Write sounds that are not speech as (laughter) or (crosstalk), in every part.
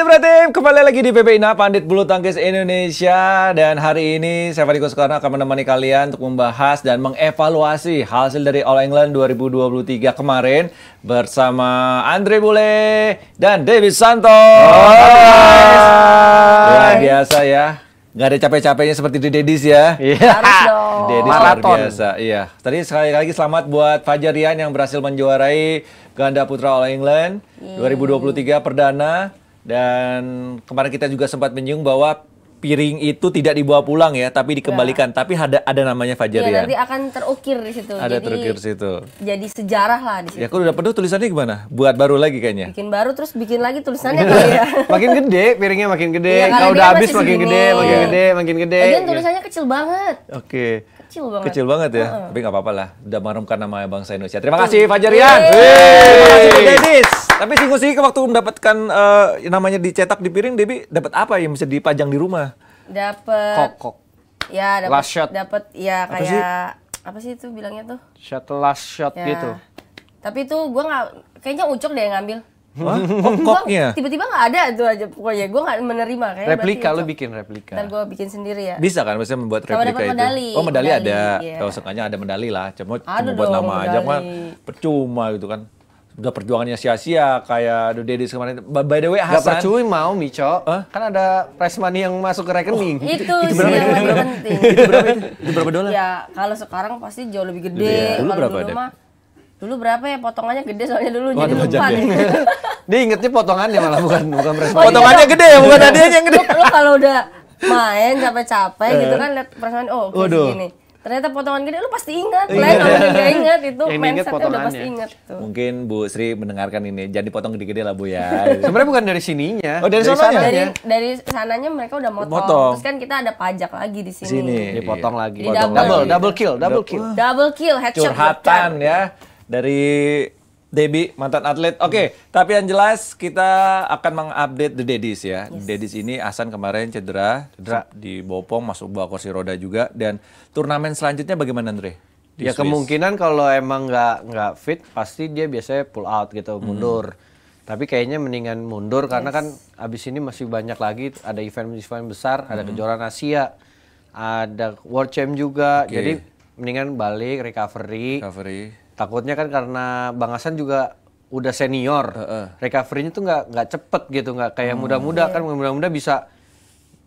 Halo Pratim, kembali lagi di PPINA Pandit Bulu Tangkis Indonesia dan hari ini saya Fadiko Soekarno akan menemani kalian untuk membahas dan mengevaluasi hasil dari All England 2023 kemarin bersama Andre Bule dan David Santo. Luar biasa ya. nggak ada capek-capeknya seperti di Dedis ya. Iya. Harus dong. (laughs) Dedis luar biasa. Iya. Tadi sekali lagi selamat buat Fajarian yang berhasil menjuarai ganda putra All England iya. hmm. 2023 perdana dan kemarin kita juga sempat menyinggung bahwa piring itu tidak dibawa pulang ya, tapi dikembalikan. Nah. Tapi ada ada namanya Fajar iya, ya. Nanti akan terukir di situ. Ada jadi, terukir di situ. Jadi sejarah lah di ya, situ. Ya, aku udah penuh tulisannya gimana? Buat baru lagi kayaknya. Bikin baru terus bikin lagi tulisannya (laughs) kali ya. makin gede, piringnya makin gede. Ya, kalau udah habis makin makin gede, makin iya. gede, makin gede. Lagian tulisannya iya. kecil banget. Oke. Okay kecil banget. Kecil banget ya, uh -uh. tapi nggak apa-apa lah. Udah merumkan nama bangsa Indonesia. Terima kasih Fajarian ya. Terima kasih Desis Tapi sih ke waktu mendapatkan uh, namanya dicetak di piring, Debi dapat apa yang bisa dipajang di rumah? Dapat. Kokok. Ya, dapat. Last Dapat ya kayak apa sih? apa sih itu bilangnya tuh? Shot last shot ya. gitu. Tapi itu gue nggak, kayaknya Ucok deh yang ngambil. Hah? (laughs) Oh, koknya? Tiba-tiba nggak ada itu aja pokoknya. Gue nggak menerima kayak Replika, lo bikin replika. Dan gue bikin sendiri ya. Bisa kan, maksudnya membuat replika itu. Medali. Oh medali, medali ada. iya. Kalau sekanya ada medali lah. Cuma, cuma buat nama aja kan percuma gitu kan. Udah perjuangannya sia-sia kayak The Daddies kemarin. By the way Hasan. Gak percuma mau Mico. Huh? Kan ada prize money yang masuk ke rekening. Oh, itu, itu sih yang lebih penting. itu berapa itu? berapa dolar? Ya kalau sekarang pasti jauh lebih gede. Iya. Dulu dulu ada? Mah, Dulu berapa ya potongannya gede soalnya dulu Waduh, jadi lupa deh. (laughs) Dia ingetnya potongannya malah bukan bukan responnya. Oh, iya potongannya gede ya, bukan hadiahnya yang gede. Lu, kalau udah main capek-capek gitu eh. kan lihat perasaan oh kayak gini Ternyata potongan gede lu pasti ingat. Iya. Lain kalau nggak ingat itu yang mindsetnya udah pasti ingat tuh. Mungkin Bu Sri mendengarkan ini, jadi potong gede-gede lah Bu ya. (laughs) Sebenarnya bukan dari sininya. Oh, dari, dari sananya. Dari, dari sananya mereka udah motong. motong. Terus kan kita ada pajak lagi di sini. sini. Dipotong iya. lagi. Di double, double, double kill, double kill. Double kill headshot. Curhatan ya dari Debbie mantan atlet. Oke, okay, iya. hmm. tapi yang jelas kita akan mengupdate the Dedis ya. Yes. Dedis ini Hasan kemarin cedera, cedera di Bopong masuk bawa kursi roda juga dan turnamen selanjutnya bagaimana Andre? Di ya Swiss. kemungkinan kalau emang nggak nggak fit pasti dia biasanya pull out gitu, hmm. mundur. Tapi kayaknya mendingan mundur yes. karena kan abis ini masih banyak lagi ada event-event besar, hmm. ada kejuaraan Asia, ada World Champ juga. Okay. Jadi mendingan balik recovery. recovery takutnya kan karena Bang Hasan juga udah senior, uh, uh. recovery-nya tuh nggak nggak cepet gitu, nggak kayak muda hmm. muda-muda iya. kan muda-muda bisa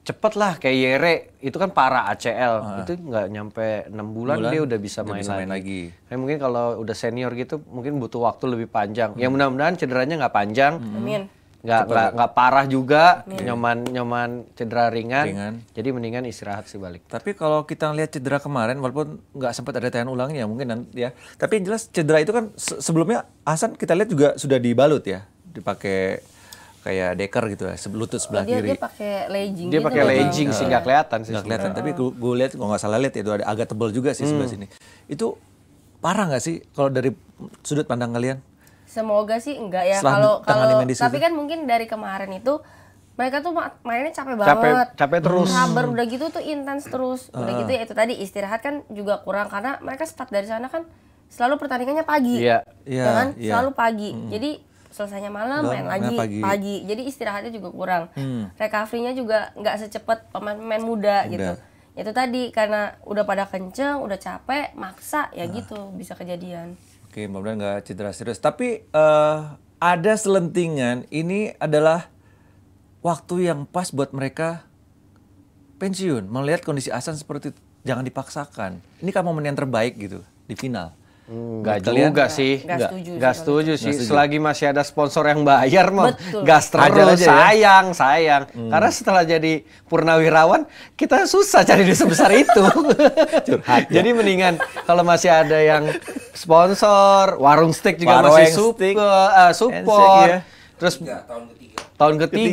cepet lah kayak Yere itu kan para ACL uh. itu nggak nyampe enam bulan, bulan dia udah bisa, dia main, bisa main lagi. Kayak mungkin kalau udah senior gitu mungkin butuh waktu lebih panjang. Hmm. Ya mudah-mudahan cederanya nggak panjang. Hmm. Amin nggak nggak ya? nggak parah juga okay. nyoman nyoman cedera ringan, ringan jadi mendingan istirahat sih balik tapi kalau kita lihat cedera kemarin walaupun nggak sempat ada tayangan ulangnya mungkin nanti ya tapi yang jelas cedera itu kan se sebelumnya Hasan kita lihat juga sudah dibalut ya dipakai kayak deker gitu ya lutut sebelah oh, dia, kiri dia pakai legging dia gitu pakai legging sih nggak kelihatan sih nggak kelihatan tapi gue lihat gue nggak salah lihat itu ada agak tebal juga sih hmm. sebelah sini itu parah nggak sih kalau dari sudut pandang kalian Semoga sih enggak ya kalau kalau tapi kan mungkin dari kemarin itu mereka tuh mainnya capek banget. Capek, capek terus. Kabar hmm, udah gitu tuh intens terus. Udah uh. gitu ya itu tadi istirahat kan juga kurang karena mereka start dari sana kan selalu pertandingannya pagi. Iya. Yeah. Ya kan? Yeah. Selalu pagi. Mm. Jadi selesainya malam Belum, main lagi pagi. pagi. Jadi istirahatnya juga kurang. Mm. Recovery-nya juga nggak secepat pemain-pemain muda, muda gitu. Itu tadi karena udah pada kenceng, udah capek, maksa ya uh. gitu bisa kejadian. Oke, mudah-mudahan nggak cedera serius. Tapi uh, ada selentingan ini adalah waktu yang pas buat mereka pensiun. Melihat kondisi Asan seperti itu, jangan dipaksakan. Ini kan momen yang terbaik gitu di final. Hmm, gak kalian, juga sih. Gak, gak setuju, gak setuju sih. Gitu. Selagi masih ada sponsor yang bayar mau gas terus. Ya. sayang, ya? sayang. Hmm. Karena setelah jadi purnawirawan, kita susah cari duit sebesar itu. (laughs) Ya. Jadi mendingan kalau masih ada yang sponsor, warung steak juga warung masih steak. uh, support. Iya. Terus tahun ketiga,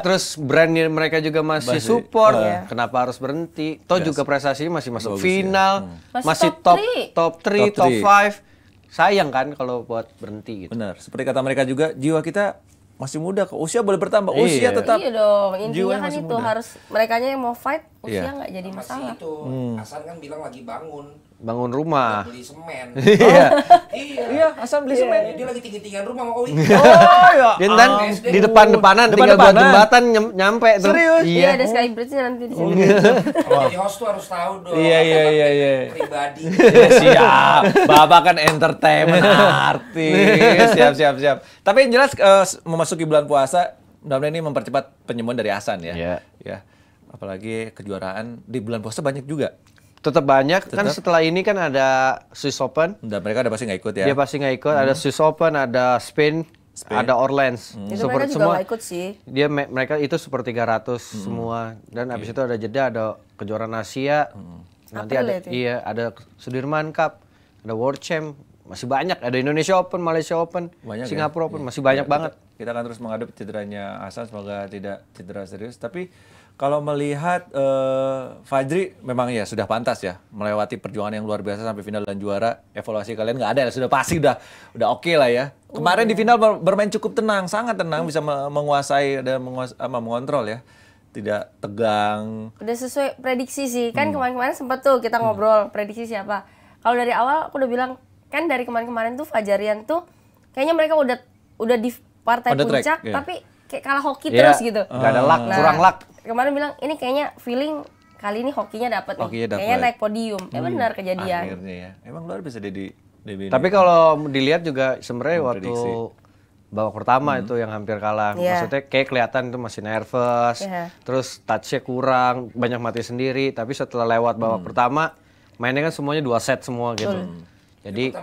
ketiga. terus brandnya mereka juga masih masih support. Uh. Kenapa harus berhenti? Toh yes. juga prestasi masih masuk Bagus iya. final, ya. masih top top 3, top 5. Sayang kan kalau buat berhenti gitu. Benar. Seperti kata mereka juga, jiwa kita masih muda kok. Usia boleh bertambah. Iya. Usia iya. tetap. Iya dong. Intinya kan itu muda. harus mereka yang mau fight iya nggak jadi Sama masalah. Itu, hmm. Hasan kan bilang lagi bangun. Bangun rumah. Beli semen. (laughs) iya. Oh, iya. Iya, Hasan beli iya, semen. Dia lagi tinggi-tinggian rumah mau Oh iya. iya. Dan um, ah, di depan-depanan depan tinggal buat jembatan nyampe Serius? Iya, iya ada sky bridge nanti di sini. Oh. (laughs) jadi host tuh harus tahu dong. Iya, iya, iya, iya. Pribadi. Siap. Bapak kan entertainment artis. Siap, siap, siap. Tapi yang jelas eh, memasuki bulan puasa mudah ini mempercepat penyembuhan dari Hasan ya. Iya. Yeah. Ya apalagi kejuaraan di bulan puasa banyak juga tetap banyak kan tetap. kan setelah ini kan ada Swiss Open dan mereka ada pasti nggak ikut ya dia pasti nggak ikut hmm. ada Swiss Open ada Spain Spain. ada Orleans. Hmm. Itu super, mereka juga semua, ikut sih. Dia mereka itu super 300 hmm. semua dan okay. abis iya. itu ada jeda ada kejuaraan Asia. Hmm. Nanti ada ya itu. Ya? iya ada Sudirman Cup, ada World Champ, masih banyak ada Indonesia Open, Malaysia Open, banyak ya? Singapura ya? Open, iya. masih banyak ya, banget. Kita, akan terus menghadapi cederanya Hasan semoga tidak cedera serius tapi kalau melihat uh, Fajri memang ya sudah pantas ya melewati perjuangan yang luar biasa sampai final dan juara. Evaluasi kalian nggak ada ya sudah pasti udah udah oke okay lah ya. Kemarin di final bermain cukup tenang, sangat tenang bisa menguasai dan menguas mengontrol ya. Tidak tegang. Udah sesuai prediksi sih. Kan hmm. kemarin-kemarin hmm. sempat tuh kita hmm. ngobrol hmm. prediksi siapa. Kalau dari awal aku udah bilang kan dari kemarin-kemarin tuh Fajarian tuh kayaknya mereka udah udah di partai puncak yeah. tapi kayak kalah hoki yeah. terus gitu. Gak ada luck, nah, kurang luck kemarin bilang ini kayaknya feeling kali ini hokinya dapat Hokinya dapet. Kayaknya naik podium. Hmm. benar kejadian. Akhirnya ya. Emang luar bisa jadi Tapi kalau dilihat juga sebenarnya waktu babak pertama hmm. itu yang hampir kalah. Yeah. Maksudnya kayak kelihatan itu masih nervous, yeah. terus touchnya kurang, banyak mati sendiri. Tapi setelah lewat babak hmm. pertama, mainnya kan semuanya dua set semua gitu. Hmm. Jadi ya?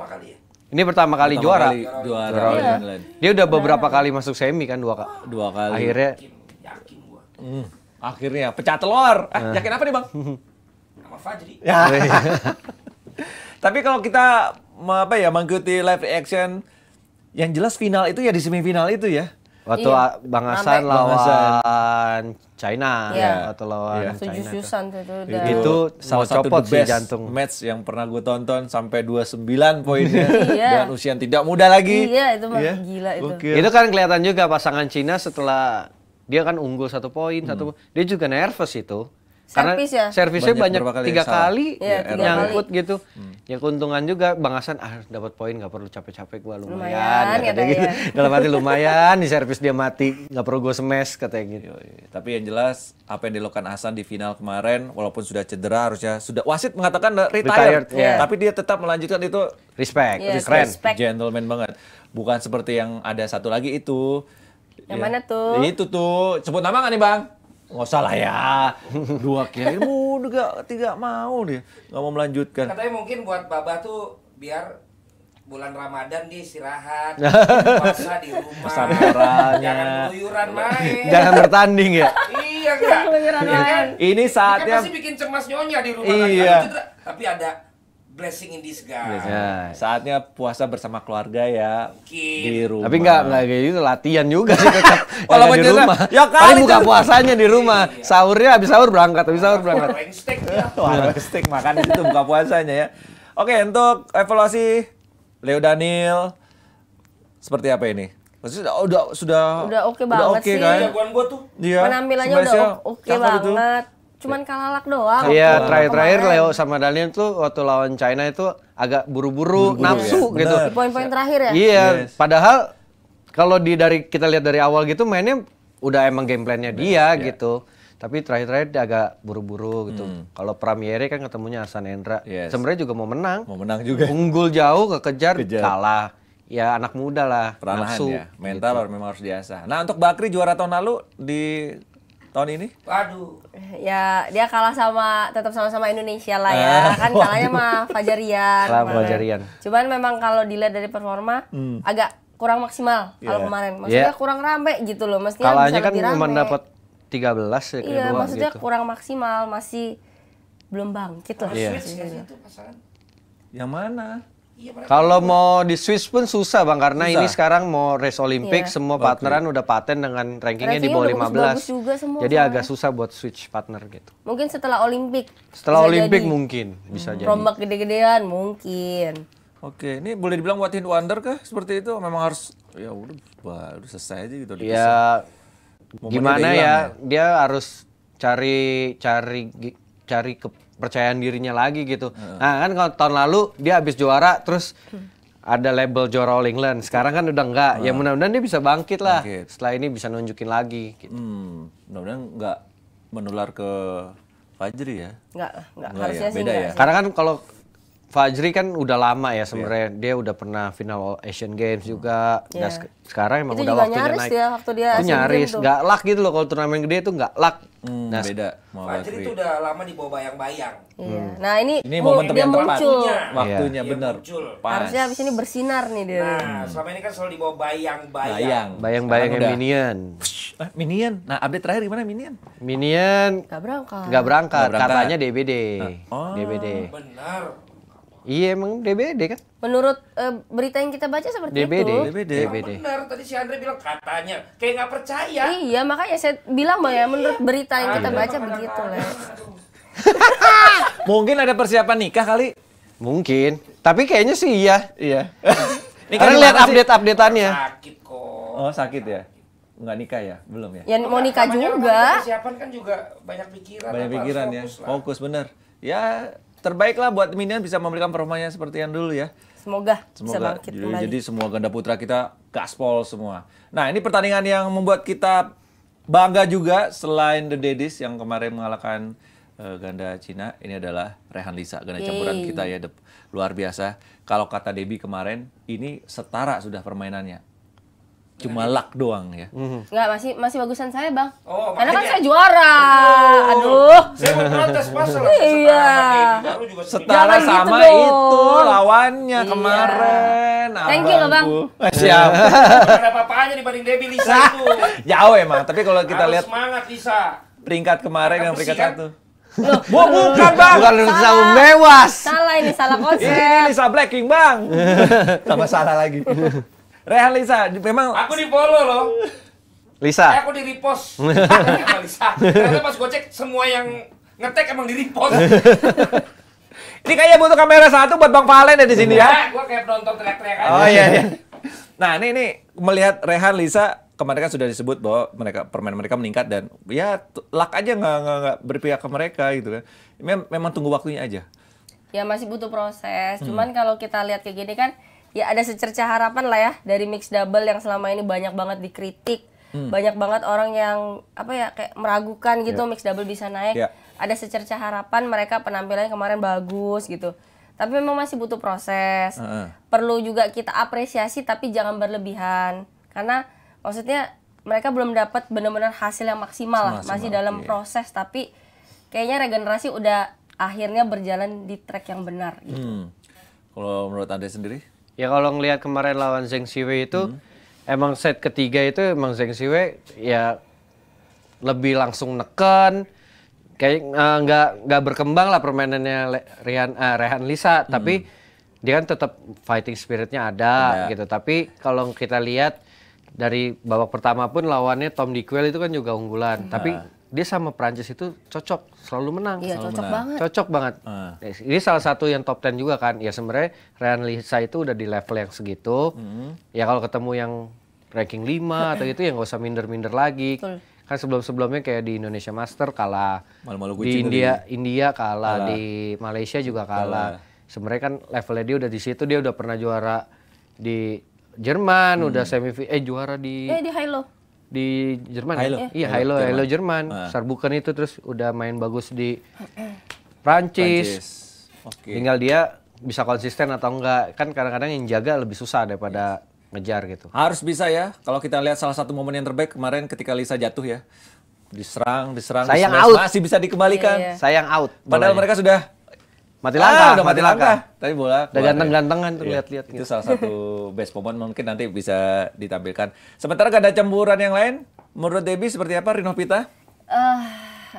ini pertama kali, pertama juara. Kali juara. juara. Iya. Dia udah beberapa kali masuk semi kan dua, dua kali. Akhirnya. Yakin, yakin gua. Hmm. Akhirnya pecah telur. Eh, uh. yakin apa nih, Bang? (laughs) Nama Fajri. Ya. (laughs) Tapi kalau kita apa ya mengikuti live reaction yang jelas final itu ya di semifinal itu ya. Waktu iya. Bang Hasan lawan China atau iya. lawan iya. China. Itu, itu itu, Itu salah copot sih jantung. Match yang pernah gue tonton sampai 29 poinnya (laughs) iya. dan usia yang tidak muda lagi. Iya, itu mah gila itu. Okay. Itu kan kelihatan juga pasangan Cina setelah dia kan unggul satu poin hmm. satu dia juga nervous itu karena ya? servisnya banyak, banyak tiga kali ya, yang nyangkut gitu hmm. ya keuntungan juga bang Hasan ah dapat poin nggak perlu capek-capek gua lumayan, lumayan gitu ya. dalam hati lumayan di servis dia mati nggak perlu gue semes katanya gitu yo. tapi yang jelas apa yang dilakukan Hasan di final kemarin walaupun sudah cedera harusnya sudah wasit mengatakan retired, retired yeah. tapi dia tetap melanjutkan itu respect yes, iya, keren respect. gentleman banget bukan seperti yang ada satu lagi itu yang ya. mana tuh? Itu tuh. Sebut nama nggak nih bang? Nggak usah lah ya. Dua kira udah gak, tidak mau dia. Nggak mau melanjutkan. Katanya mungkin buat Baba tuh biar bulan Ramadan dia istirahat, (laughs) puasa di rumah. Jangan keluyuran main. Jangan bertanding ya. iya enggak. Keluyuran main. Iya kan? Ini kan saatnya. Kita pasti bikin cemas nyonya di rumah. Iya. Tapi ada blessing in disguise. Nah, saatnya puasa bersama keluarga ya Mungkin. di rumah. Tapi enggak lagi kayak gitu latihan juga sih tetap. Kalau (laughs) di rumah, ya kali Paling buka puasanya di rumah. Iya. Sahurnya habis sahur berangkat, habis sahur berangkat. Warung steak ya. (laughs) steak makan itu buka puasanya ya. Oke, untuk evaluasi Leo Daniel seperti apa ini? Sudah udah sudah udah oke okay banget udah okay, sih. Kan? Jagoan gua tuh. Iya. Penampilannya udah oke okay banget. Itu cuman kalalak doang. Iya, terakhir-terakhir Leo sama Daniel tuh waktu lawan China itu agak buru-buru, ya. nafsu ya. gitu. poin-poin terakhir ya? Iya, yes. padahal kalau di dari kita lihat dari awal gitu mainnya udah emang game plan-nya dia yeah. gitu. Tapi terakhir-terakhir dia agak buru-buru gitu. Hmm. Kalau Premier kan ketemunya Hasan Endra. Yes. Sebenarnya juga mau menang. Mau menang juga. Unggul jauh kekejar Kejar. kalah. Ya anak muda lah. Peranahan nafsu, ya. Mental gitu. memang harus diasah. Nah untuk Bakri juara tahun lalu di tahun ini? Waduh. Ya, dia kalah sama tetap sama-sama Indonesia lah ya. Ah. kan waduh. kalahnya sama Fajarian. Kalah sama Fajarian. Cuman memang kalau dilihat dari performa hmm. agak kurang maksimal yeah. kalau kemarin. Maksudnya yeah. kurang rame gitu loh. Mestinya Kalahnya kan cuma dapat 13 ya Iya, gitu. maksudnya gitu. kurang maksimal, masih belum bangkit lah. Iya. Yang mana? Ya, Kalau mau di Swiss pun susah bang karena susah. ini sekarang mau race iya. Olympic yeah. semua partneran okay. udah paten dengan rankingnya Ranking di bawah 15. Bagus juga semua jadi sama. agak susah buat switch partner gitu. Mungkin setelah Olympic. Setelah Olympic mungkin bisa hmm. jadi. Rombak gede-gedean mungkin. Oke, ini boleh dibilang buat Hindu Under kah seperti itu? Memang harus ya udah, baru udah selesai aja gitu. Iya, ya gimana ya dia harus cari cari cari ke percayaan dirinya lagi gitu. Uh. Nah kan kalau tahun lalu dia habis juara terus ada label juara All England. Sekarang kan udah enggak. Uh. Ya mudah-mudahan dia bisa bangkit lah. Bangkit. Setelah ini bisa nunjukin lagi. Gitu. Hmm, mudah-mudahan enggak menular ke Fajri ya. Enggak enggak. enggak. Ya? harusnya ya. Beda enggak. ya. Karena kan kalau Fajri kan udah lama ya iya. sebenarnya yeah. dia udah pernah final Asian Games juga. Yeah. Nah, iya. sekarang emang itu udah juga waktunya nyaris naik. waktu dia itu nyaris, nggak lak gitu loh kalau turnamen gede itu nggak lak. Hmm, nah, beda. Mau Fajri itu udah lama di bawah bayang-bayang. Iya. Hmm. Nah, ini ini momen dia yang Muncul. Waktunya yeah. bener. Muncul. Harusnya habis ini bersinar nih dia. Nah, selama ini kan selalu di bawah bayang-bayang. Bayang-bayang yang Minian. Minion. Eh, Minion. Nah, update terakhir gimana Minion? Minion Gak berangkat. Gak berangkat. berangkat. Katanya DBD. Nah. Oh. DBD. Benar. Iya emang DBD kan? Menurut uh, berita yang kita baca seperti DBD. itu. DBD. Ya, DBD. Benar tadi si Andre bilang katanya kayak nggak percaya. Iya makanya saya bilang bang ya menurut iya. berita yang kita baca begitu lah. (laughs) Mungkin ada persiapan nikah kali. Mungkin. Tapi kayaknya sih iya. Iya. (laughs) Kan Karena lihat update-updateannya. Oh, sakit kok. Oh sakit ya Enggak nikah ya belum ya ya mau iya, nikah juga persiapan kan juga banyak pikiran banyak pikiran ya fokus bener ya terbaiklah buat Minion bisa memberikan performanya seperti yang dulu ya. Semoga, Semoga bisa bangkit jadi, Jadi semua ganda putra kita gaspol semua. Nah ini pertandingan yang membuat kita bangga juga selain The Daddies yang kemarin mengalahkan uh, ganda Cina. Ini adalah Rehan Lisa, ganda Yay. campuran kita ya. Luar biasa. Kalau kata Debbie kemarin, ini setara sudah permainannya cuma luck doang ya. Enggak, mm-hmm. masih masih bagusan saya, Bang. Oh, Karena kan saya juara. Oh, Aduh. Saya mau protes pasal Iya. Setara Jangan gitu sama gitu itu lawannya iya. kemarin. Thank you loh, Bang. Iya. Siap. Ada apa-apanya dibanding Debbie Lisa itu. Jauh emang, tapi kalau kita Harus lihat semangat Lisa. Peringkat kemarin Akan yang peringkat siap. satu. Loh, Bu, bukan bang. Bukan Lisa mewas Salah ini salah konsep. Ini Lisa Blacking bang. (laughs) Tambah salah lagi. (laughs) Rehan Lisa, memang... Aku di follow loh. Lisa. Eh, aku di repost. (laughs) Lisa. karena pas gue cek, semua yang ngetek emang di repost. (laughs) Ini kayaknya butuh kamera satu buat Bang Valen ya di sini ya. Iya, gue kayak penonton teriak-teriak aja. Oh iya, iya. Nah, ini ini melihat Rehan Lisa kemarin kan sudah disebut bahwa mereka permainan mereka meningkat dan ya lak aja nggak nggak berpihak ke mereka gitu kan. memang tunggu waktunya aja. Ya masih butuh proses. Hmm. Cuman kalau kita lihat kayak gini kan ya ada secerca harapan lah ya dari mix double yang selama ini banyak banget dikritik hmm. banyak banget orang yang apa ya kayak meragukan gitu yeah. mix double bisa naik yeah. ada secerca harapan mereka penampilannya kemarin bagus gitu tapi memang masih butuh proses uh -uh. perlu juga kita apresiasi tapi jangan berlebihan karena maksudnya mereka belum dapat benar-benar hasil yang maksimal, lah masih dalam iya. proses tapi kayaknya regenerasi udah akhirnya berjalan di track yang benar gitu. Hmm. Kalau menurut Anda sendiri? Ya kalau ngelihat kemarin lawan Zeng Siwei itu hmm. emang set ketiga itu emang Zeng Siwei ya lebih langsung neken kayak eh, nggak uh, nggak berkembang lah permainannya Rian uh, Rehan Lisa hmm. tapi dia kan tetap fighting spiritnya ada ya. gitu tapi kalau kita lihat dari babak pertama pun lawannya Tom Dikwell itu kan juga unggulan tapi nah dia sama Prancis itu cocok, selalu menang. Iya, cocok menang. banget. Cocok banget. Uh. Ini salah satu yang top ten juga kan. Ya sebenarnya Ryan Lisa itu udah di level yang segitu. Mm. Ya kalau ketemu yang ranking 5 (laughs) atau itu yang gak usah minder-minder lagi. Betul. Kan sebelum-sebelumnya kayak di Indonesia Master kalah. Malu -malu di India di... India kalah, kalah, di Malaysia juga kalah. kalah. Sebenarnya kan levelnya dia udah di situ, dia udah pernah juara di Jerman, hmm. udah semi eh juara di Eh di Hilo di Jerman kan? halo Ya? Iya, halo halo Hilo Jerman. Hilo Jerman. Ah. Sarbuken itu terus udah main bagus di Prancis. Prancis. Okay. Tinggal dia bisa konsisten atau enggak. Kan kadang-kadang yang jaga lebih susah daripada yes. ngejar gitu. Harus bisa ya. Kalau kita lihat salah satu momen yang terbaik kemarin ketika Lisa jatuh ya. Diserang, diserang, Sayang diserang. out. masih bisa dikembalikan. Yeah, yeah. Sayang out. Padahal mereka sudah mati langkah. Ah, udah mati, mati langkah. langkah. Tapi bola udah ganteng-gantengan ya. tuh lihat-lihat. Iya. Itu gitu. salah satu (laughs) best moment mungkin nanti bisa ditampilkan. Sementara gak ada cemburan yang lain. Menurut Debbie seperti apa Rino Uh,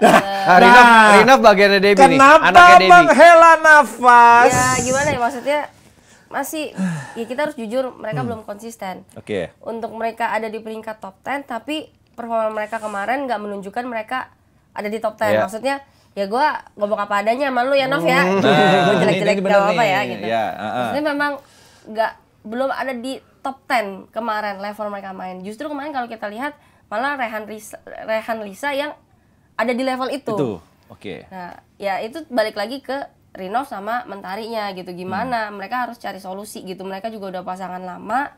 nah, eh, (laughs) Rinov, nah, Rino bagiannya nih, kenapa Debi. Kenapa menghela nafas? Ya gimana ya maksudnya masih ya kita harus jujur mereka hmm. belum konsisten. Oke. Okay. Untuk mereka ada di peringkat top 10 tapi performa mereka kemarin nggak menunjukkan mereka ada di top 10. Yeah. Maksudnya ya gue ngomong apa adanya sama lu ya Nov ya hmm. nah, gue jelek-jelek gak apa ya gitu ya, uh, uh. Maksudnya memang nggak belum ada di top 10 kemarin level mereka main justru kemarin kalau kita lihat malah Rehan Lisa, Rehan Lisa yang ada di level itu itu oke okay. nah ya itu balik lagi ke Rino sama Mentarinya gitu gimana hmm. mereka harus cari solusi gitu mereka juga udah pasangan lama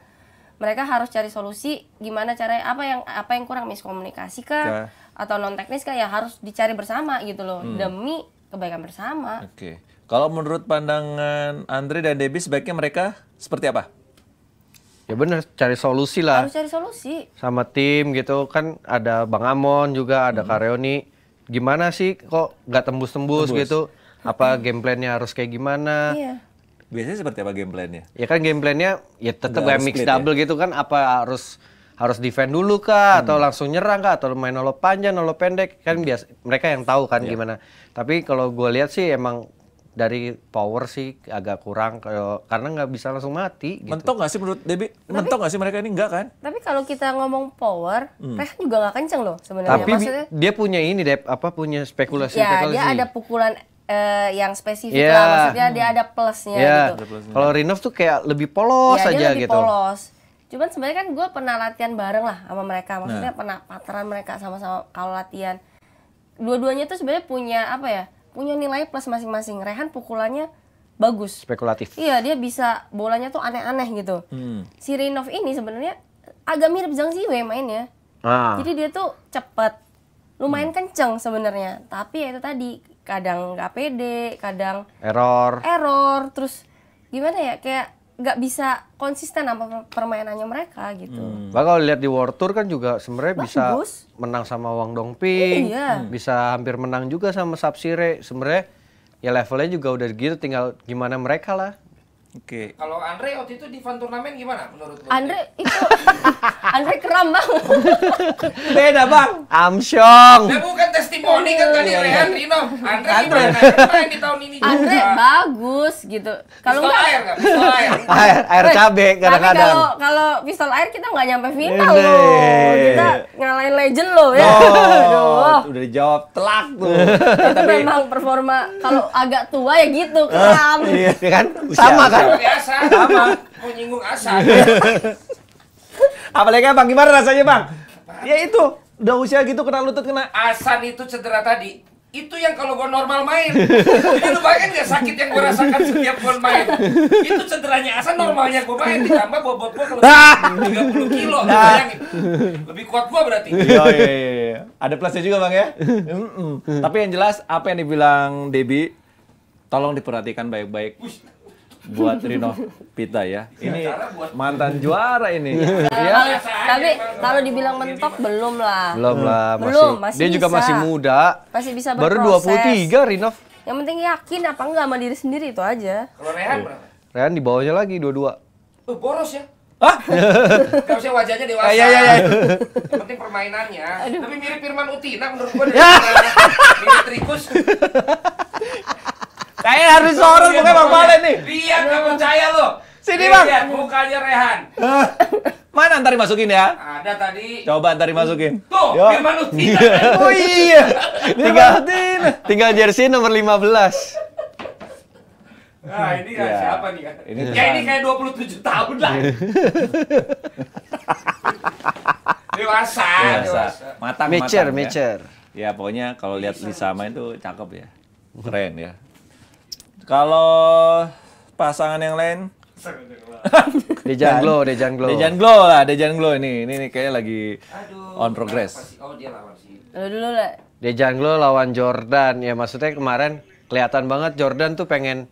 mereka harus cari solusi gimana caranya apa yang apa yang kurang miskomunikasi kah okay atau non teknis kayak ya harus dicari bersama gitu loh hmm. demi kebaikan bersama. Oke. Okay. Kalau menurut pandangan Andre dan Debbie sebaiknya mereka seperti apa? Ya benar, cari solusi lah. Harus cari solusi. Sama tim gitu kan ada Bang Amon juga, ada hmm. Kareoni. Gimana sih kok nggak tembus-tembus gitu? Apa hmm. game plan-nya harus kayak gimana? Iya. Biasanya seperti apa game plan-nya? Ya kan game plan-nya ya tetap kayak mix ya? double ya? gitu kan apa harus harus defend dulu kah hmm. atau langsung nyerang kah atau main nolop panjang nolop pendek kan hmm. bias mereka yang tahu kan yeah. gimana tapi kalau gue lihat sih emang dari power sih agak kurang kalau karena nggak bisa langsung mati gitu. mentok nggak sih menurut debbie mentok nggak sih mereka ini nggak kan tapi kalau kita ngomong power hmm. mereka juga nggak kenceng loh sebenarnya tapi Maksudnya, dia punya ini deh apa punya spekulasi ya spekulasi. dia ada pukulan uh, yang spesifik yeah. lah maksudnya dia ada plusnya yeah. gitu. Kalau Rinov tuh kayak lebih polos ya, aja dia lebih gitu. polos cuman sebenarnya kan gue pernah latihan bareng lah sama mereka nah. maksudnya nah. pernah pateran mereka sama-sama kalau latihan dua-duanya tuh sebenarnya punya apa ya punya nilai plus masing-masing Rehan pukulannya bagus spekulatif iya dia bisa bolanya tuh aneh-aneh gitu hmm. si Rinov ini sebenarnya agak mirip Zhang Ziwei mainnya ah. jadi dia tuh cepet lumayan hmm. kenceng sebenarnya tapi ya itu tadi kadang nggak pede kadang error error terus gimana ya kayak nggak bisa konsisten apa permainannya mereka gitu. Hmm. Bahkan kalau lihat di World Tour kan juga sebenarnya bisa menang sama Wang Dongping, iya. Hmm. bisa hampir menang juga sama Sapsire. Sebenarnya ya levelnya juga udah gitu tinggal gimana mereka lah Oke. Okay. Kalau Andre waktu itu di fan turnamen gimana menurut lo? Andre itu (laughs) Andre keram bang. Beda bang. Amsyong. Dia ya, bukan testimoni kan tadi iya, iya. Rehan Rino. Andre, Andre. gimana? Andre di tahun ini juga. Andre bagus gitu. Kalau nggak air kan? Pistol air. (laughs) air air cabe kadang-kadang. Kalau kalau pistol air kita nggak nyampe final loh. Kita ngalahin legend loh ya. Oh, Udah dijawab telak tuh. (laughs) itu memang performa kalau agak tua ya gitu ah, keram. Iya. iya kan? Sama kan? biasa Apa mau nyinggung asal apalagi bang gimana rasanya bang ya itu udah usia gitu kena lutut kena asan itu cedera tadi itu yang kalau gue normal main jadi lu bayangin gak sakit yang gue rasakan setiap gue main itu cederanya asan normalnya gue main ditambah bobot gue kalau 30 kilo nah. bayangin lebih kuat gue berarti oh, iya, iya, ada plusnya juga bang ya tapi yang jelas apa yang dibilang Debi tolong diperhatikan baik-baik buat Rino Pita ya. Ini mantan juara ini. ya. Tapi kalau dibilang mentok belum lah. Belum lah, masih. Belum, masih dia bisa. juga masih muda. Masih bisa berproses. Baru 23 Rino. Yang penting yakin apa enggak sama diri sendiri itu aja. Kalau Rehan iya. Rehan di bawahnya lagi dua-dua. Eh boros ya. Hah? (laughs) Kamu wajahnya dewasa. Iya, iya, iya, iya. Yang penting permainannya. Aduh. Tapi mirip Firman Utina menurut gua. Ya. (laughs) Mirip Trikus. (laughs) Saya harus sorot bukan iya, Bang Valen iya. nih. Lihat enggak percaya lo. Sini Bang. Lihat mukanya Rehan. (laughs) Mana ntar dimasukin ya? Ada tadi. Coba ntar dimasukin. Tuh, Yo. Firman Utina. Iya. oh iya. (laughs) tinggal, tinggal jersey nomor 15. Nah, ini ya. siapa nih kan? Ini ya ini kayak 27 tahun lah. (laughs) dewasa, dewasa. Mata, mata. Mature, ya. mature. Ya pokoknya kalau lihat Lisa main tuh cakep ya. Keren ya. Kalau pasangan yang lain (laughs) Dejan Glow, Dejan Glow. Dejan Glow lah, Dejan Glow ini. Ini, ini kayaknya lagi Aduh, on progress. Oh, dia lawan sih. Dulu dulu lah. Dejan Glow lawan Jordan. Ya maksudnya kemarin kelihatan banget Jordan tuh pengen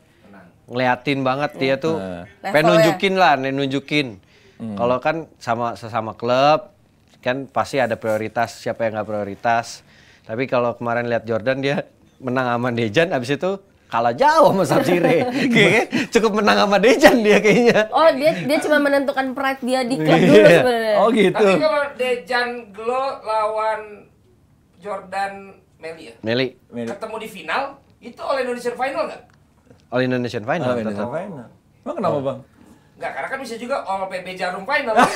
ngeliatin banget dia hmm. tuh hmm. pengen ya? nunjukin lah, nunjukin. Hmm. Kalau kan sama sesama klub kan pasti ada prioritas siapa yang nggak prioritas. Tapi kalau kemarin lihat Jordan dia menang aman Dejan abis itu kalah jauh sama Sabzire. (laughs) Iya kayaknya cukup menang sama Dejan dia kayaknya. Oh, dia dia cuma menentukan pride dia di klub iya. dulu sebenarnya. Oh, gitu. Tapi kalau Dejan Glo lawan Jordan Meli ya. Meli. Ketemu di final, itu oleh Indonesian final nggak? Oleh Indonesian final. All Indonesian final. Emang kenapa, oh. Bang? Enggak, karena kan bisa juga all PB Jarum final. (laughs)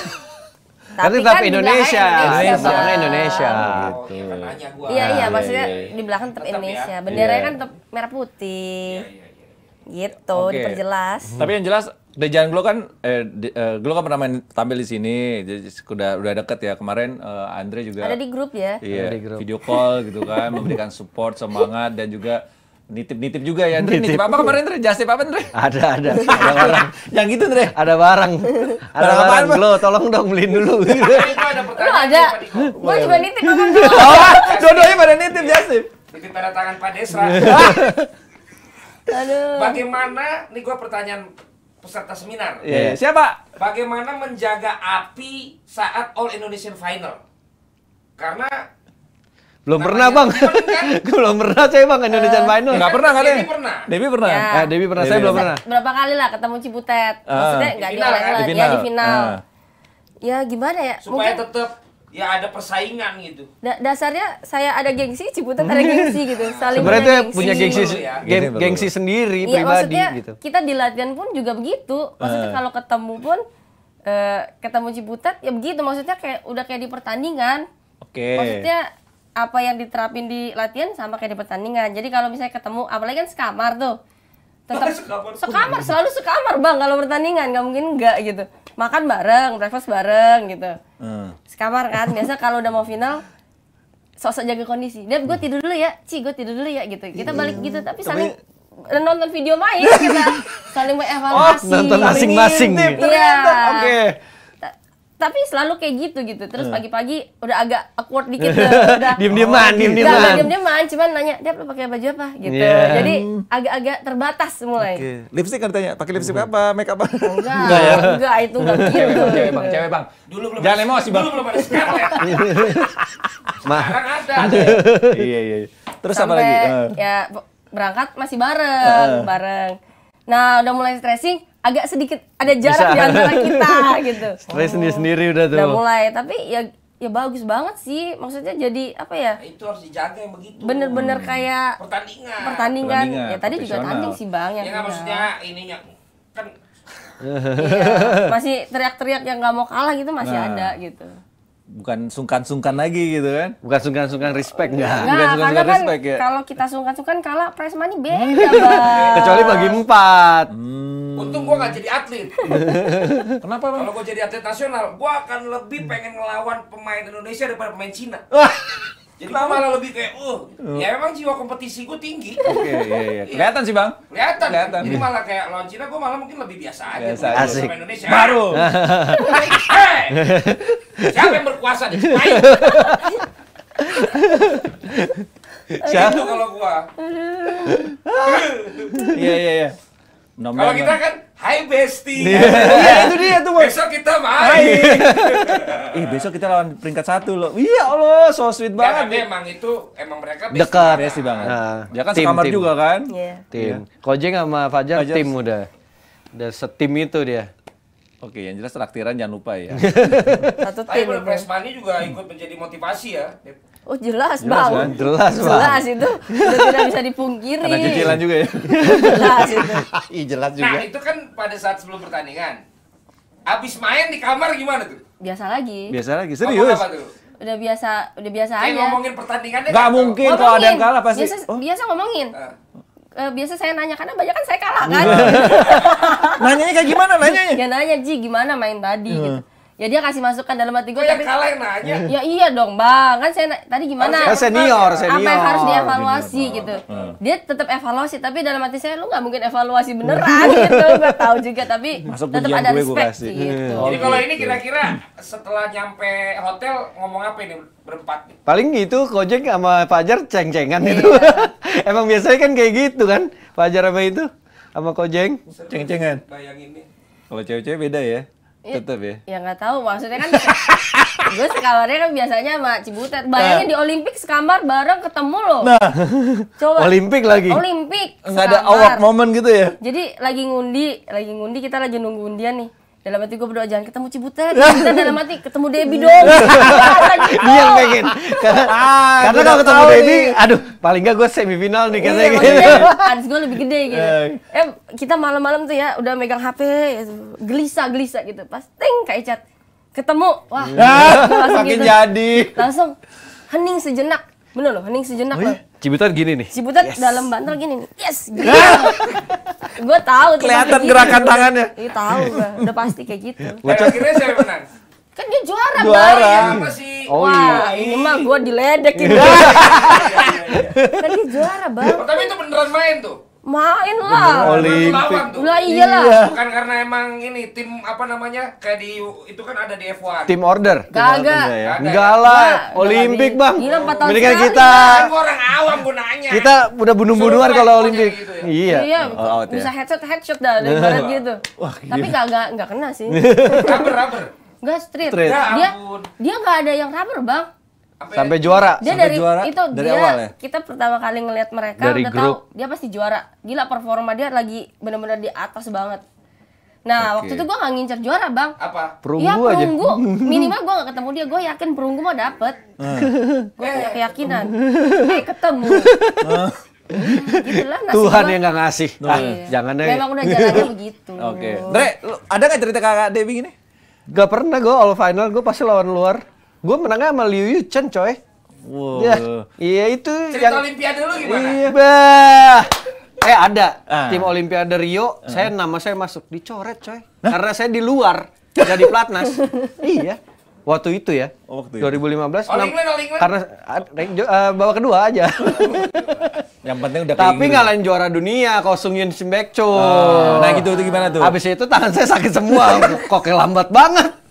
tapi, tapi kan tetap kan Indonesia. Indonesia. Indonesia. Indonesia. Gitu. Oh, Iya, iya, iya, maksudnya iya, iya. di belakang tetap, ya. Indonesia. Ya. Benderanya kan tetap merah putih. Iya, iya, iya. iya. Gitu, okay. diperjelas. Hmm. Tapi yang jelas Dejan Glo kan eh de, uh, Glo kan pernah main tampil di sini. Jadi udah udah deket ya. Kemarin uh, Andre juga Ada di grup ya. Iya, di grup. video call gitu kan memberikan support, semangat dan juga Nitip-nitip juga ya, Andre. Nitip, nitip apa kemarin, Andre? Jasip apa, Andre? Ada, ada. (laughs) Ada barang. yang gitu, Andre? Ada barang. Ada barang. barang. Lo, tolong dong beliin dulu. itu ada Lo ada. Gue juga nitip apa? (laughs) Oh, dua-duanya pada nitip, Jasip. Nitip pada tangan Pak Desra. (laughs) Aduh. Bagaimana, nih gue pertanyaan peserta seminar. Yeah. Iya. Siapa? Bagaimana menjaga api saat All Indonesian Final? Karena belum Namanya pernah bang, kan? (laughs) belum pernah saya bang Indonesian uh, eh, Final. Nggak pernah katanya. Debbie ya? pernah. Debbie pernah. Ya. Eh, Devi pernah, saya belum pernah. Berapa kali lah ketemu Ciputet. Eh, maksudnya uh, di, final, kan? di final. Ya, di final. Uh. Ya gimana ya? Supaya Mungkin... tetap ya ada persaingan gitu. Da dasarnya saya ada gengsi, Ciputet ada gengsi gitu. (laughs) Saling Sebenarnya itu gengsi. punya gengsi ya. geng gengsi sendiri ya, pribadi maksudnya, gitu. Kita di latihan pun juga begitu. Maksudnya uh. kalau ketemu pun uh, ketemu Ciputet ya begitu maksudnya kayak udah kayak di pertandingan. Oke. Maksudnya apa yang diterapin di latihan sama kayak di pertandingan jadi kalau misalnya ketemu apalagi kan sekamar tuh tetap (laughs) sekamar, sekamar selalu sekamar bang kalau pertandingan nggak mungkin enggak gitu makan bareng breakfast bareng gitu hmm. sekamar kan biasa kalau udah mau final sosok jaga kondisi dia gue tidur dulu ya ci gue tidur dulu ya gitu kita iya. balik gitu tapi saling nonton video main kita (laughs) saling mengevaluasi oh, nonton masing-masing iya. gitu. ya oke okay tapi selalu kayak gitu gitu terus eh. pagi-pagi hmm. udah agak awkward dikit (laughs) udah diem dieman diem dieman diem dieman cuman nanya dia lu pakai baju apa gitu yeah. jadi agak-agak terbatas mulai okay. lipstick kan tanya pakai lipstick apa make up apa enggak enggak, ya? enggak itu enggak gitu cewek bang cewek bang dulu belum jangan emosi bang dulu belum ada ya. (laughs) sekarang ada ya? (laughs) iya, iya iya terus Sampai, apa lagi eh. ya berangkat masih bareng eh. bareng nah udah mulai stressing agak sedikit ada jarak di antara kita (laughs) gitu. Stres oh. sendiri-sendiri udah tuh. Udah mulai, tapi ya ya bagus banget sih. Maksudnya jadi apa ya? Nah, itu harus dijaga yang begitu. Bener-bener kayak pertandingan. Pertandingan. pertandingan. Ya tadi juga tanding sih Bang yang. Ya kan maksudnya ininya kan iya, masih teriak-teriak yang nggak mau kalah gitu masih nah. ada gitu bukan sungkan-sungkan lagi gitu kan? Bukan sungkan-sungkan respect nggak? Nah, bukan sungkan-sungkan kan ya. Kalau kita sungkan-sungkan kalah prize money (laughs) beda Kecuali bagi empat. Hmm. Untung gua gak jadi atlet. (laughs) Kenapa bang? Kalau gua jadi atlet nasional, gua akan lebih pengen ngelawan pemain Indonesia daripada pemain Cina. (laughs) Jadi Kenapa? malah lebih kayak, uh, uh, ya emang jiwa kompetisi gue tinggi. Oke, okay, iya iya, iya, iya. Kelihatan sih bang. Kelihatan. Kelihatan. Jadi malah kayak lawan Cina gue malah mungkin lebih biasa aja. Biasa aja. Sama Indonesia. Baru. (laughs) hey, siapa yang berkuasa di Cina? siapa? (laughs) Itu kalau gua. Iya, iya, iya. Kalau kita kan Hai bestie, Iya, itu dia tuh. (laughs) Besok kita main. Ih, eh, besok kita lawan peringkat satu loh. Iya Allah, so sweet ya, banget. Tapi emang itu emang mereka besti dekat sih banget. Nah, dia kan tim, sekamar juga kan? Yeah. Tim. Yeah. Kojeng sama Fajar, Fajar tim udah. Udah setim itu dia. Oke, yang jelas traktiran jangan lupa ya. Satu tim. Tapi Prespani juga ikut menjadi motivasi ya. Oh jelas, jelas bang. Kan? Jelas, bang. Jelas itu udah tidak bisa dipungkiri. Ada cicilan juga ya. jelas itu. (laughs) Iya jelas juga. Nah itu kan pada saat sebelum pertandingan. Abis main di kamar gimana tuh? Biasa lagi. Biasa lagi, serius. Apa, tuh? Udah biasa, udah biasa Kayak aja. ngomongin pertandingannya. Gak mungkin kalau ada yang kalah pasti. Biasa, oh. biasa ngomongin. Uh uh, biasa saya nanya karena banyak kan saya kalah iya. kan. (laughs) nanyanya kayak gimana nanyanya? Ya nanya Ji gimana main tadi hmm. gitu. Ya dia kasih masukan dalam hati gue iya, tapi kalah nanya. Ya iya dong, Bang. Kan saya tadi gimana? Harus senior, senior. Apa yang harus iya, dievaluasi senior. gitu. Iya. Dia tetap evaluasi tapi dalam hati saya lu nggak mungkin evaluasi beneran (laughs) gitu. Gak tahu juga tapi Masuk tetap ada gue, respect gue gitu. Jadi kalau ini kira-kira setelah nyampe hotel ngomong apa ini berempat? Paling gitu Kojek sama Fajar ceng-cengan iya. itu. (laughs) Emang biasanya kan kayak gitu kan? Fajar sama itu sama Kojeng ceng-cengan. Kalau cewek-cewek beda ya. Iya, tetap ya ya nggak tahu maksudnya kan (laughs) gue sekamarnya kan biasanya sama Cibutet nah. bayangin nah. di Olimpik sekamar bareng ketemu loh nah (laughs) coba Olimpik lagi Olimpik nggak ada awak momen gitu ya jadi lagi ngundi lagi ngundi kita lagi nunggu undian nih dalam hati gue berdoa jangan ketemu Cibutet Cibutet dalam hati ketemu Debbie dong (laughs) iya, dia yang oh. pengen karena, ah, kalau ketemu Debbie aduh paling gak gue semifinal nih katanya iya, gitu harus gue lebih gede gitu eh kita malam-malam tuh ya udah megang HP gelisah gelisah gitu pas ting kayak ketemu wah ah, gitu. makin gitu. jadi langsung hening sejenak Bener loh, hening sejenak oh, iya? loh. Cibutan gini nih. Cibutan yes. dalam bantal gini nih. Yes. (laughs) Gitu. gue tahu Kelihatan gerakan gitu. tangannya. Iya tau, (laughs) Udah pasti kayak gitu. Dan akhirnya siapa menang? Kan dia juara, Juara. Iya, apa sih? Oh, Wah, iya. ini mah gue diledekin. (laughs) kan dia juara, Bang. Tapi itu beneran main tuh main lah Olimpik lah iyalah iya. bukan karena emang ini tim apa namanya kayak di itu kan ada di F1 tim order kagak ya. enggak lah Olimpik bang gila 4 kita iya, orang awam gue nanya kita udah bunuh-bunuhan kalau Olimpik gitu ya. iya iya, iya. bisa ya. headshot headshot dah barat (laughs) gitu Wah, tapi kagak enggak kena sih (laughs) rubber rubber Enggak street. street. Dia dia enggak ada yang rubber, Bang. Ya? sampai, juara dia sampai dari juara itu dari dia, awal ya kita pertama kali ngelihat mereka dari udah grup. tahu dia pasti juara gila performa dia lagi benar-benar di atas banget Nah, okay. waktu itu gue nggak ngincer juara, Bang. Apa? Perunggu ya, perunggu. aja. (laughs) Minimal gue gak ketemu dia. Gue yakin perunggu mau dapet. Ah. (laughs) gue punya keyakinan. Eh, ketemu. Ah. gitu lah, Tuhan yang gak ngasih. Nah, iya. Ah, jangan deh. Memang udah jalannya begitu. (laughs) Oke. Okay. Dre, ada gak cerita kakak Debbie gini? Gak pernah gue all final. Gue pasti lawan luar. Gue menangnya sama Liu Yu Chen coy. Wow. Ya, iya itu Cerita yang Olimpiade lu gimana? Iya. Bah. Eh ada ah. tim Olimpiade Rio, ah. saya nama saya masuk dicoret coy. Hah? Karena saya di luar jadi pelatnas. (laughs) iya. Waktu itu ya. Oh, waktu 2015. Itu. 6, All England, All England. Karena uh, bawa kedua aja. (laughs) Yang penting udah Tapi ngalahin juara dunia, Kosung Yun Simbekcho. Oh. Ah. Nah gitu itu gimana tuh? Habis itu tangan saya sakit semua. (laughs) Kok lambat banget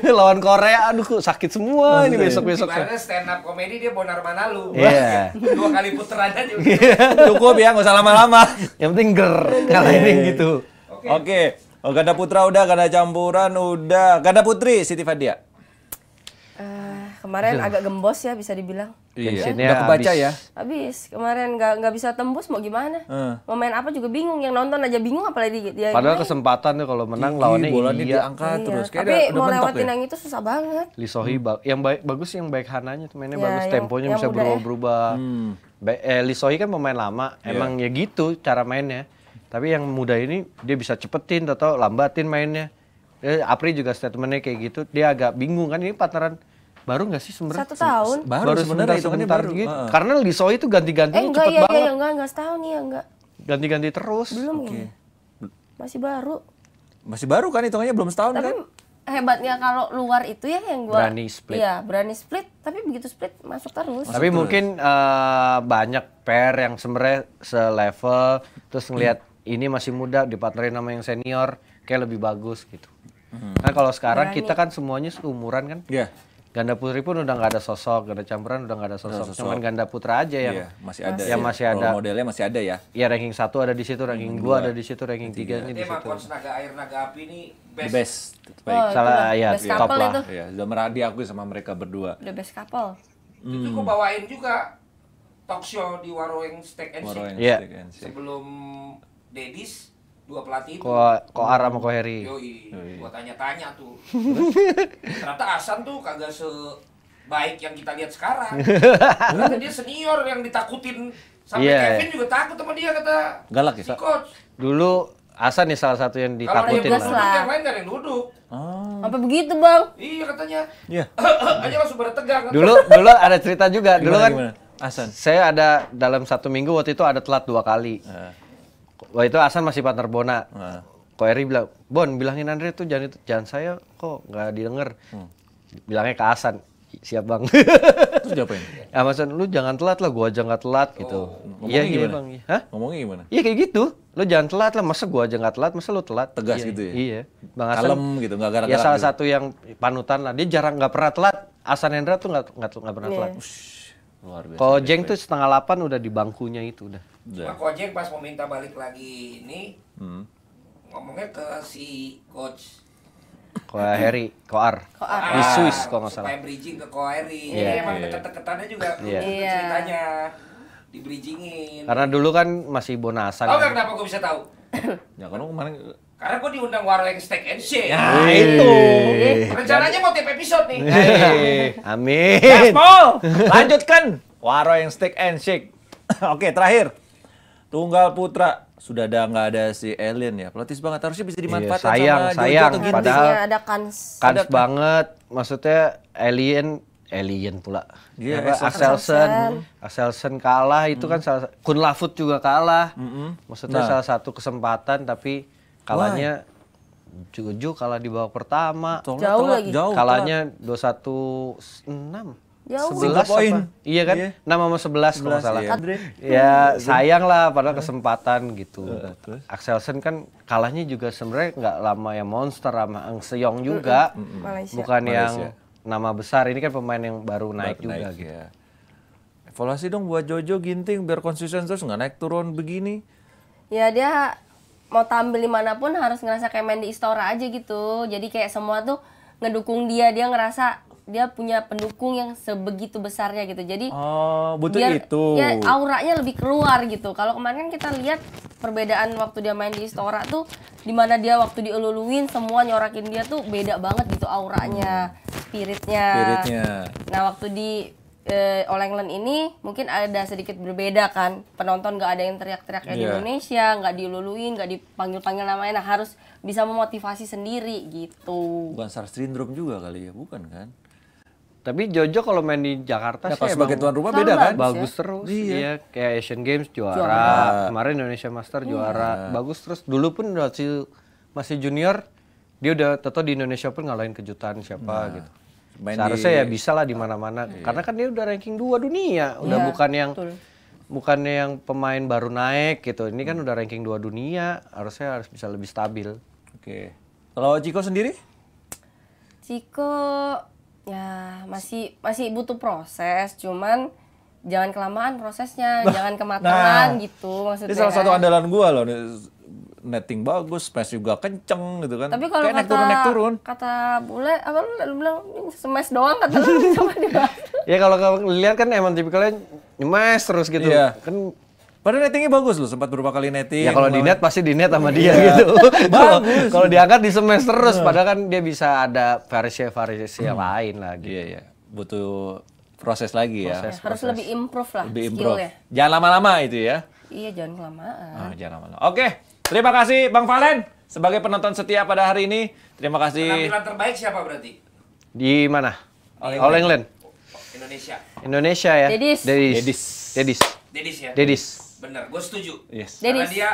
(laughs) lawan Korea aduh kok sakit semua Maksudnya. ini besok besok karena stand up komedi dia bonar mana lu yeah. (laughs) dua kali puteran aja cukup ya nggak usah lama-lama yang penting ger iya, kalau ini iya, iya. gitu oke okay. okay. oh, ganda putra udah ganda campuran udah ganda putri Siti Fadia kemarin iya. agak gembos ya bisa dibilang. Iya. Gak kebaca abis. ya. Habis kemarin gak, nggak bisa tembus mau gimana? Uh. Mau main apa juga bingung. Yang nonton aja bingung apalagi dia. Padahal gimana? kesempatan tuh kalau menang Gigi, lawannya bola iya. diangkat iya. terus. Kayak Tapi mau lewatin ya? yang itu susah banget. Lisohi hmm. yang baik bagus yang baik Hananya tuh mainnya iya, ya, bagus temponya bisa berubah-berubah. Ya. Hmm. eh, Lisohi kan pemain lama. Yeah. Emang ya gitu cara mainnya. Tapi yang muda ini dia bisa cepetin atau lambatin mainnya. Eh, Apri juga statementnya kayak gitu. Dia agak bingung kan ini partneran Baru nggak sih sebenarnya? Satu tahun. Baru, baru sebenarnya sebentar, baru. Gitu. Uh. Karena Lisoy itu ganti ganti eh, enggak, cepet iya, banget. Iya, enggak, enggak setahun ya, enggak. Ganti-ganti terus. Belum okay. ya. Masih baru. Masih baru kan hitungannya belum setahun Tapi, kan? hebatnya kalau luar itu ya yang gua berani split. Iya, berani split, tapi begitu split masuk terus. Masuk tapi terus. mungkin uh, banyak pair yang sebenarnya selevel terus ngelihat hmm. ini masih muda dipartnerin sama yang senior kayak lebih bagus gitu. Hmm. Nah, kalau sekarang berani. kita kan semuanya seumuran kan? Iya. Yeah. Ganda putri pun udah nggak ada sosok, ganda campuran udah nggak ada sosok. cuma sosok. Cuman ganda putra aja yang iya, masih ada. Yang ya. masih ada. Role modelnya masih ada ya. Iya ranking satu ada di situ, ranking dua ada di situ, ranking tiga ini di situ. Tema naga air naga api ini best. The best. Oh, Baik. Oh, Salah ya, best iya. top lah. Itu. Ya, meradi aku aku sama mereka berdua. The best couple. Hmm. Itu aku bawain juga talk show di Warung Steak and Shake. Warung yeah. Steak and Sebelum Dedis dua pelatih itu. Ko, Ara sama Ko Heri. Yo Gua tanya-tanya tuh. Ternyata Hasan tuh kagak sebaik yang kita lihat sekarang. Karena (laughs) dia senior yang ditakutin sampai yeah. Kevin juga takut sama dia kata. Galak ya. Si coach. Dulu Asan nih ya salah satu yang ditakutin Kalau yang, lain gak yang duduk. Oh. Apa begitu bang? Iya katanya. Iya. Hanya (laughs) Aja langsung pada tegang. Dulu dulu ada cerita juga. Dulu gimana, dulu kan. Gimana? Asan. Saya ada dalam satu minggu waktu itu ada telat dua kali. Uh Wah itu Hasan masih partner Bona. Nah. Kok Eri bilang, Bon bilangin Andre tuh jangan itu jangan saya kok nggak didengar. Hmm. Bilangnya ke Hasan, siap bang. (laughs) Terus diapain? Ya maksudnya, lu jangan telat lah, gua aja nggak telat gitu. Oh. Iya, iya gimana? bang. Iya. Hah? Ngomongnya gimana? Iya kayak gitu. Lu jangan telat lah, masa gua aja nggak telat, masa lu telat? Tegas iya, gitu ya? Iya. Bang Hasan. Kalem gitu, nggak gara-gara. Ya salah gitu. satu yang panutan lah, dia jarang nggak pernah telat. Hasan Hendra tuh nggak nggak pernah yeah. telat. Ush, luar biasa. Kalau Jeng tuh setengah delapan udah di bangkunya itu udah. Iya. Pak Kojek pas mau minta balik lagi ini hmm. ngomongnya ke si coach Koa Heri, Koar. Koar. Di ah, Swiss kalau nggak salah. Supaya bridging ke Koa Heri. Yeah, Ini yeah, emang yeah. Iya. deket-deketannya juga yeah. Gitu iya. ceritanya. Di bridgingin. Karena dulu kan masih bonasan. Oh, kan kenapa gue bisa tahu? (coughs) ya karena kemarin karena gue diundang Warung Steak and Shake. Nah, ya, itu. Rencananya mau tiap episode nih. (coughs) Amin. Gaspol, lanjutkan. yang Steak and Shake. (coughs) Oke, terakhir. Tunggal Putra sudah ada nggak ada si Elin ya pelatih banget harusnya bisa iya, dimanfaatkan iya, sayang sama sayang Jojo padahal Ginting. ada kans kans ada banget maksudnya Alien Alien pula yeah, ya, Axelsen Axelsen kalah itu mm. kan salah Kun Lafut juga kalah mm -hmm. maksudnya nah. salah satu kesempatan tapi kalahnya Jojo kalah di bawah pertama tolak, jauh lagi jauh, kalahnya dua satu enam sebelas poin. Iya kan? Iya. sama sebelas kalau kalau salah. Iya. Ya sayang lah padahal kesempatan gitu. Uh, Axelsen kan kalahnya juga sebenarnya nggak lama ya monster sama Ang Seong juga. Bukan yang nama besar. Ini kan pemain yang baru naik juga iya. gitu. Ya. Evaluasi dong buat Jojo Ginting biar konsisten terus nggak naik turun begini. Ya dia mau tampil dimanapun harus ngerasa kayak main di Istora aja gitu. Jadi kayak semua tuh ngedukung dia, dia ngerasa dia punya pendukung yang sebegitu besarnya gitu. Jadi oh, butuh biar, itu. Ya auranya lebih keluar gitu. Kalau kemarin kan kita lihat perbedaan waktu dia main di Istora tuh dimana dia waktu dieluluin semua nyorakin dia tuh beda banget gitu auranya, spiritnya. Spiritnya. Nah, waktu di eh, Olenglen ini mungkin ada sedikit berbeda kan. Penonton gak ada yang teriak-teriak yeah. di iya. Indonesia, nggak dieluluin, gak dipanggil-panggil namanya. Nah, harus bisa memotivasi sendiri gitu. Bukan SAR syndrome juga kali ya, bukan kan? Tapi Jojo kalau main di Jakarta ya, sih sebagai tuan rumah beda kan? Bagus ya? terus. Iya. iya, kayak Asian Games juara, juara. kemarin Indonesia Master juara. Iya. juara. Bagus terus. Dulu pun masih masih junior dia udah tato di Indonesia pun ngalahin kejutan siapa nah. gitu. Main Seharusnya di... ya bisa lah di mana-mana. Iya. Karena kan dia udah ranking dua dunia, udah iya, bukan yang betul. bukan yang pemain baru naik gitu. Ini kan udah ranking dua dunia, harusnya harus bisa lebih stabil. Oke. Kalau Ciko sendiri? Ciko ya masih masih butuh proses cuman jangan kelamaan prosesnya (laughs) nah, jangan kematangan nah, gitu maksudnya ini salah satu kan. andalan gue loh netting bagus, smash juga kenceng gitu kan. Tapi kalau kata, turun naik turun. Kata bule apa lu, lu bilang smash doang kata lu sama (laughs) dia. ya kalau lihat kan emang tipikalnya smash terus gitu. Yeah. Kan Padahal nettingnya bagus loh, sempat beberapa kali netting. Ya kalau di net pasti di net sama iya, dia iya. gitu. (laughs) bagus. kalau diangkat di semester terus, iya. padahal kan dia bisa ada variasi-variasi hmm. lain lagi. Gitu. Iya, iya. Butuh proses lagi ya. proses, ya. Proses, Harus lebih improve lah lebih improve. ya. Jangan lama-lama itu ya. Iya, jangan lama. Oh, ah, jangan lama-lama. Oke, terima kasih Bang Valen sebagai penonton setia pada hari ini. Terima kasih. Penampilan terbaik siapa berarti? Di mana? All England. England. Indonesia. Indonesia ya. Dedis. Dedis. Dedis. Dedis ya. Dedis. Bener, gue setuju. Yes. Karena dia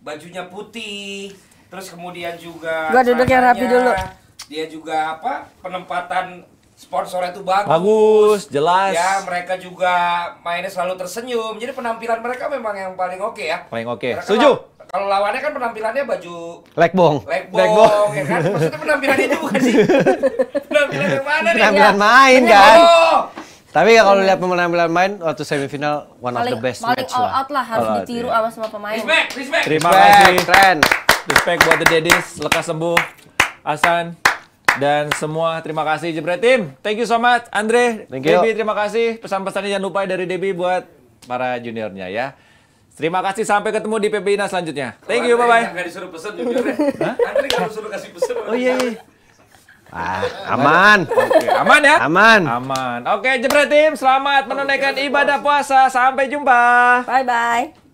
bajunya putih, terus kemudian juga. Gue duduk yang rapi dulu. Dia juga apa penempatan sponsor itu bagus. Bagus, jelas. Ya, mereka juga mainnya selalu tersenyum. Jadi penampilan mereka memang yang paling oke okay ya. Paling oke. Okay. Setuju. kalau lawannya kan penampilannya baju legbong. Legbong, ya kan? Maksudnya penampilannya itu bukan sih. (laughs) penampilan yang mana penampilan nih? Penampilan ya. main ya? kan. Oh, tapi ya kalau iya. lihat pemain-pemain main waktu semifinal one of the best match all lah. out lah harus all ditiru sama semua pemain. Respect, respect. Terima kasih. Keren. Respect buat The Dedis, lekas sembuh. Hasan dan semua terima kasih Jebret Tim. Thank you so much Andre. Thank you. Debbie terima kasih. Pesan-pesannya jangan lupa dari Debbie buat para juniornya ya. Terima kasih sampai ketemu di PBINA selanjutnya. Thank you, bye bye. Enggak disuruh pesan juniornya. Andre kalau suruh kasih pesan. Oh iya. iya. Ah, aman. Oke, aman ya? Aman. Aman. Oke, Jebret Tim, selamat menunaikan ibadah puasa. Sampai jumpa. Bye bye.